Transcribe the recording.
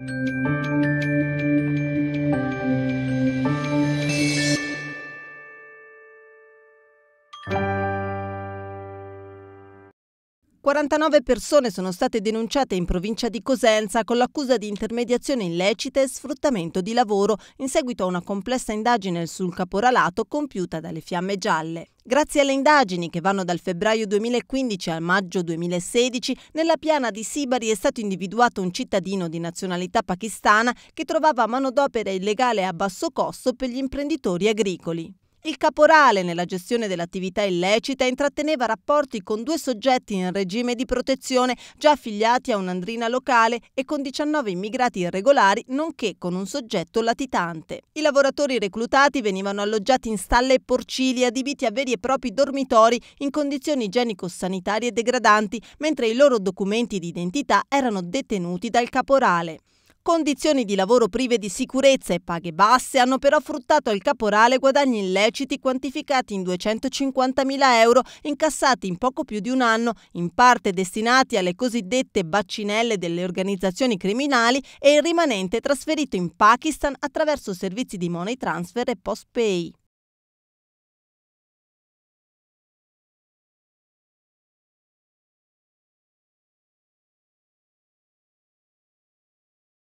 うん。49 persone sono state denunciate in provincia di Cosenza con l'accusa di intermediazione illecita e sfruttamento di lavoro in seguito a una complessa indagine sul caporalato compiuta dalle Fiamme Gialle. Grazie alle indagini che vanno dal febbraio 2015 al maggio 2016, nella piana di Sibari è stato individuato un cittadino di nazionalità pakistana che trovava manodopera illegale a basso costo per gli imprenditori agricoli. Il caporale nella gestione dell'attività illecita intratteneva rapporti con due soggetti in regime di protezione già affiliati a un'andrina locale e con 19 immigrati irregolari nonché con un soggetto latitante. I lavoratori reclutati venivano alloggiati in stalle e porcili adibiti a veri e propri dormitori in condizioni igienico-sanitarie degradanti mentre i loro documenti di identità erano detenuti dal caporale. Condizioni di lavoro prive di sicurezza e paghe basse hanno però fruttato al caporale guadagni illeciti quantificati in 250.000 euro incassati in poco più di un anno, in parte destinati alle cosiddette baccinelle delle organizzazioni criminali e il rimanente trasferito in Pakistan attraverso servizi di money transfer e post pay.